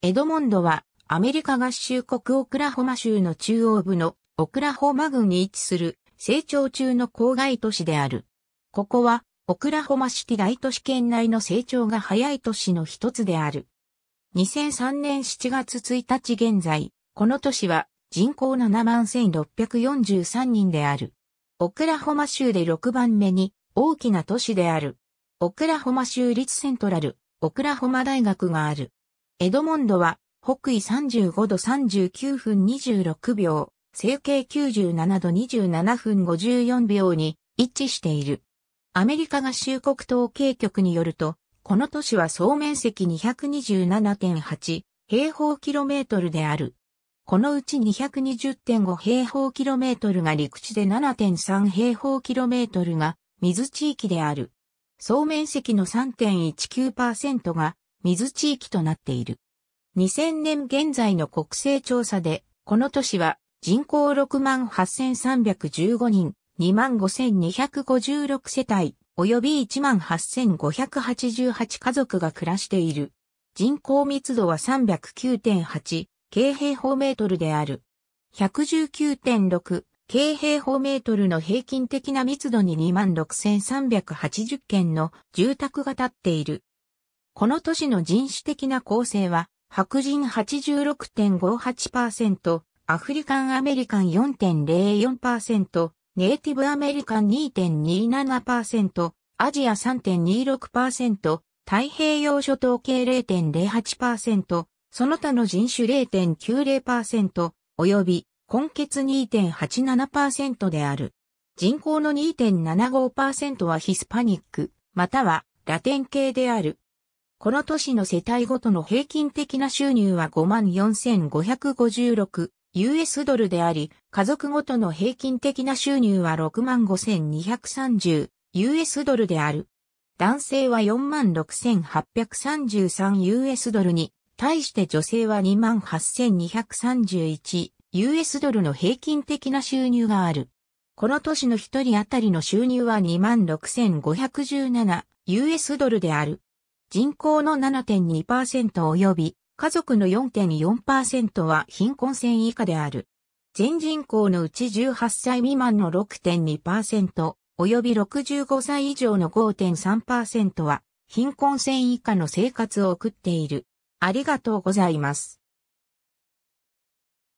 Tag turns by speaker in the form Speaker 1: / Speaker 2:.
Speaker 1: エドモンドは、アメリカ合衆国オクラホマ州の中央部のオクラホマ郡に位置する成長中の郊外都市である。ここは、オクラホマシティ大都市圏内の成長が早い都市の一つである。2003年7月1日現在、この都市は人口7万1643人である。オクラホマ州で6番目に大きな都市である。オクラホマ州立セントラル、オクラホマ大学がある。エドモンドは、北緯35度39分26秒、整形97度27分54秒に一致している。アメリカ合衆国統計局によると、この都市は総面積227.8平方キロメートルである。このうち220.5平方キロメートルが陸地で7.3平方キロメートルが水地域である。総面積の3.19%が水地域となっている。2000年現在の国勢調査で、この都市は人口6万8315人、2万5256世帯、及び1万8588家族が暮らしている。人口密度は309.8、京平方メートルである。119.6、京平方メートルの平均的な密度に2万6380件の住宅が建っている。この都市の人種的な構成は、白人86.58%、アフリカンアメリカン4.04%、ネイティブアメリカン2.27%、アジア3.26%、太平洋諸島系0.08%、その他の人種0.90%、及び、根血2.87%である。人口の2.75%はヒスパニック、またはラテン系である。この都市の世帯ごとの平均的な収入は54,556 US ドルであり、家族ごとの平均的な収入は65,230 US ドルである。男性は46,833 US ドルに、対して女性は28,231 US ドルの平均的な収入がある。この年の一人当たりの収入は 26,517US ドルである。人口の7.2%及び家族の4.4%は貧困線以下である。全人口のうち18歳未満の6.2%及び65歳以上の5.3%は貧困線以下の生活を送っている。ありがとうございます。